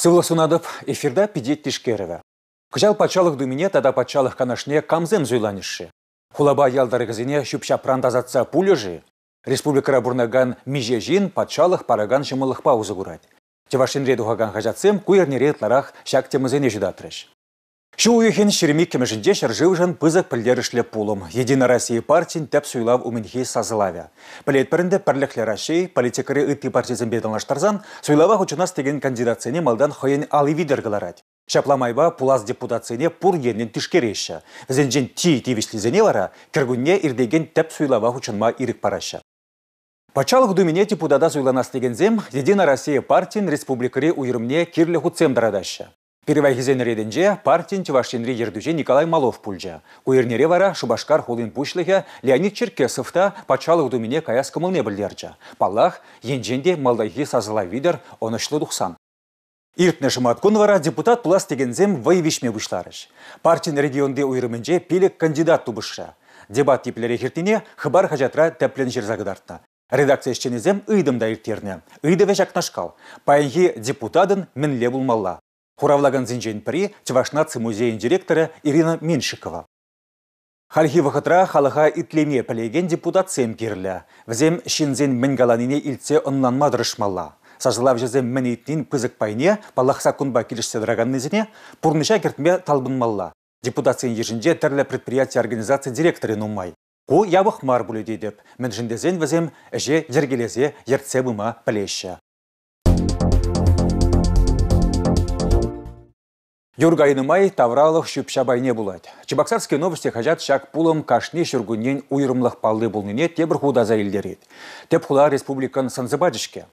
Сывласунадып эфирда пидет тишкереве. Кжал патшалық думине тада пачалых канашне камзем зуйланышши. Хулаба ялдары газине щупща прандазаца пулежи. Республика Рабурнаган межежин патшалық параган шымылық паузы гурать. Чевашин редугаган хажатсем куернерет ларах шак темызене жидатрыш. Шу үйхен шеремек кемішінде шаржыу жан пызық пілдерішлі пулым. Едина Россия партин тәп сұйлав өменхей сазылавя. Пілет пірліклі пірліклер политикары үтті партизен бедіңлаштарзан, сұйлава хучынас малдан хоен алы видергіларад. Шапламайба пулас депутатсыне пұр еннен түшкереші. Зенжен ти тивішлі зенелара, кіргүнне ирдеген тәп сұйлава хучынма ирік парашы. Пачалық дүміне депутада сұйланас дегензем, Едина Россия партин республикари ұйырымне кирлі хутсем дарадашы. Перевайхизен реденже партин чевашченре ердуже Николай Малов пульжа. Куернере вара Шубашкар холин пушлыхе Леонид Черкесовта пачалық думине каяс кымылне білдерчі. Палах енженде малдайхи сазыла видер онышлы духсан. Иртне вара депутат плас тегензем вайвишме бушларыш. Партин регионде уйрымынже пиле кандидат тубыша. Дебат теплері хиртине хыбар хажатра тәплен жерзагыдартна. Редакция ішченезем ыйдым да иртерне. Ыйды веш акнашкал. Пайынхи депутадын лебул булмалла. Хуравлаган зинжен пірі Чевашнаци музейін директора Ирина Меншикова. Хальхи вахытра халыға итлеме пілеген депутат сем Взем Візем шинзен илсе илтсе ұнланма дұрышмалла. Сажылав жезе мінейтін пызық пайне балақса күнба келіштедіраған незіне пұрныша кертме талбынмалла. сен ежінде тірлі предприятия организация директоры нумай. Ку ябық мар деп, міншіндезен візем әже ергелезе ертсе бұма Юргайнымай тавралық шүпша байне болады. Чебоксарские новости хажат шак пулым кашне шүргінен уйрымлық палды бұлныне тебір худаза елдерет. Теп хула республикан санзыбадышке.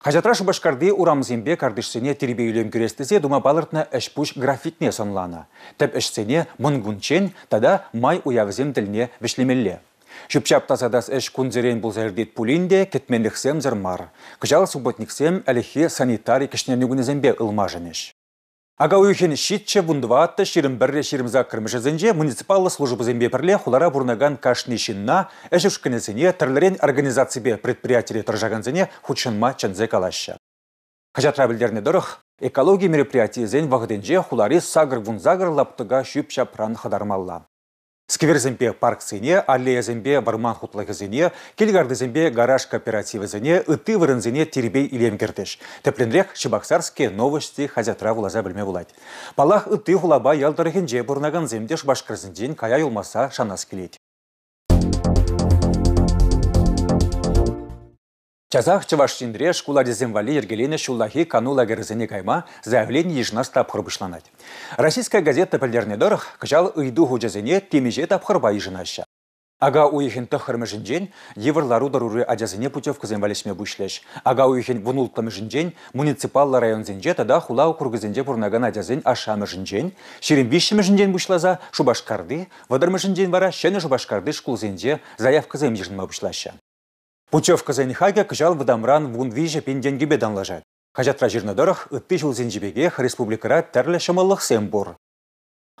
Хажатраш башкарды урамзембе кардышсене тербейлем күрестізе дума балыртна эшпуш графитне сонлана. Теп эшсене мұнгунчен, тада май уявзем тілне вішлемелле. Шыпшап тазадас эш күнзерен бұл зәрдет пулинде кетменліксем зырмар. Күжал субботниксем әліхе санитарий кішнернігінізембе ұлма Агауюхен шитче атты шерім бірре кірмеші кірмішізінже муниципалы службы зембе пірле хулара бурнаган кашнишинна әшішкінесіне тірлерен предприятері тұржаған тұржаганзіне Құчынма чынзе калаща. Хачатра білдеріне дұрық, экология мероприятие зен вағденже хулари сағыр-бұнзағыр лаптыға шүп шапран хадармалла зембе парк зене, аллея зембе барман хутлығы зене, келгарды зембе гараж кооперативы зене, ыты вырын зене теребей илем кердеш. Тепленрек Шибаксарске новости хазятра вулаза білме вулать. Палах ыты хулаба ялдарыхенже бұрнаган земдеш башқырзінден кая юлмаса шанас келеть. Чазах чавашчинреш куларизем вали ергелене шуллахи канула лагерзене кайма заявление ежнас тапхырбышланать. Российская газета пілдерне дорах кжал уйду хужазене темеже тапхырба ежнаща. Ага уйхен тахырмышын жен, еврлару даруры ажазыне путевкызен валесме бушлеш. Ага уйхен вунултымышын жен, муниципалла район зенже тада хулау кургызенже бурнаган ажазын ашамышын жен, ширимбишшімышын жен бушлаза шубашкарды, вадырмышын жен вара шені шубашкарды шкулзенже заявка ежнма бушлаша. Пучевка зәнхаге күжал выдамран вун виже пинден гибе данлажат. Хажатра жирнадорах ытты жыл зенжебеге республикара тәрлі шымылық сен бұр.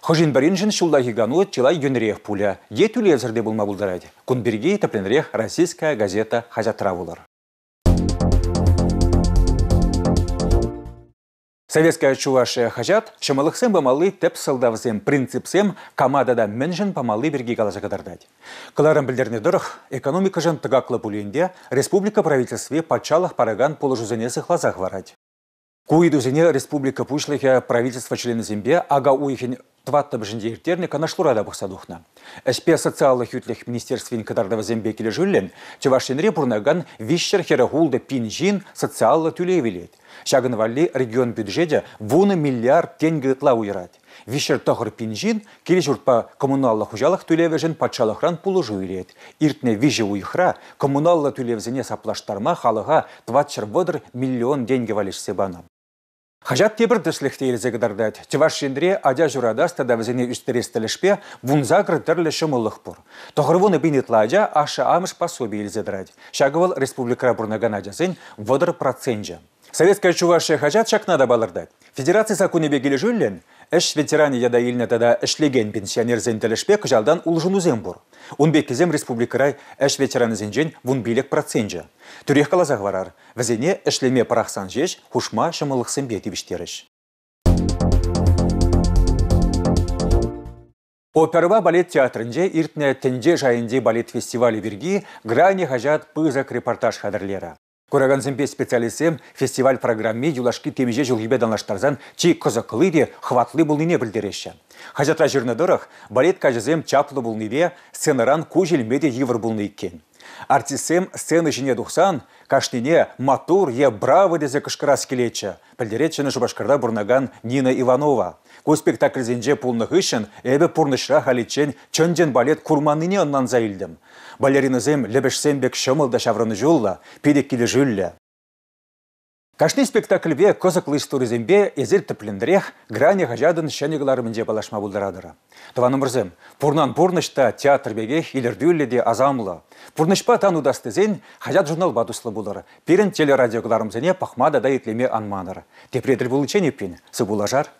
Хожин баринжин шулда гигану чилай юнрех пуля. Е түлевзірде болма бұлдарайды. Күнберге тәпленрех российская газета хажатра болар. Советская Чувашия хажат, шамалықсен бамалы тәп сылдавызен принципсем камадада по малы берги қалаша кадардать. Кыларын білдерне дұрық, экономика жын тұғақлы республика правительстве патшалық параган положу полужузене лазах варать. Куидузине республика пушлыхе правительство члены зембе ага уйхен тватта бжінде ертернік анашлурада бұқсадуқна. Әспе социалық ютліх министерствен кадардава зембе келі жүллен, чевашенре репурнаган вишчер херагулды пинжин социалы түлей велет. Шагын регион бюджеде вуны миллиард тенге тла уйрат. Вишер тохыр пинжин келе жұртпа коммуналлы хужалық түлевежін патшалықран пулы Иртне виже уйхра коммуналлы түлевзіне саплаштарма халыға тватчар водр миллион деньги валешсе бана. Хажат тебір дүсліхтейлі зегідардад. Чываш жендре адя журада стада візіне тілішпе вунзагры дірліші мұлық бұр. Тоғырвуны бейнетла адя ашы амыш пасу бейлзедірад. Шагывал республикара бұрнаган адязын водыр проценджа. Советская Чувашия хажат шакнада балырды. Федерация сакуне жүллен, әш ветеран яда тогда тада әшлеген пенсионер зентелешпек жалдан улжуну узен бұр. Унбек республика республикарай әш ветеран зенжен вун билек процентжі. Түрек В візене әшлеме парахсан жеш, хушма шымылықсын виштереш. Оперва балет театрынде иртне тенде жайынде балет фестивалі верги грани хажат пызак репортаж хадарлера зімпе специалисем фестиваль программы юлашки темеже жылгибе данлаштарзан чи кызыклы де хватлы булныне билдерешче. Хажатра жирнадырых балет кажызем чаплы неве, сценаран кужелме де йывыр булны иккен. Артисем сцены жіне Духсан, кашнине матур е браво дезе кышкырас келече. Билдеретчені башкарда бурнаган Нина Иванова. Ко спектакльзенже үшін әбі пұрнышра халетчен чөнден балет курманыне оннан заилдім. Балеринызем лебешсенбек шымылда шаврыны жулла, педеккілі жүллі. Кашни спектакльве козыклыш туризмбе езер тіпліндірех грани ғажадын шәнегіларымынже балашма бұлдарадыра. Тұванымырзым, пұрнан пұрнышта театр бегех илердүйледе азамлы. Пұрнышпа танудастызен ғажад журнал бадуслы бұлдыр. Перін телерадиоғыларымзене пахмада да етлеме анманыр. Тепредір бұл үчен еппен, сыбулажар.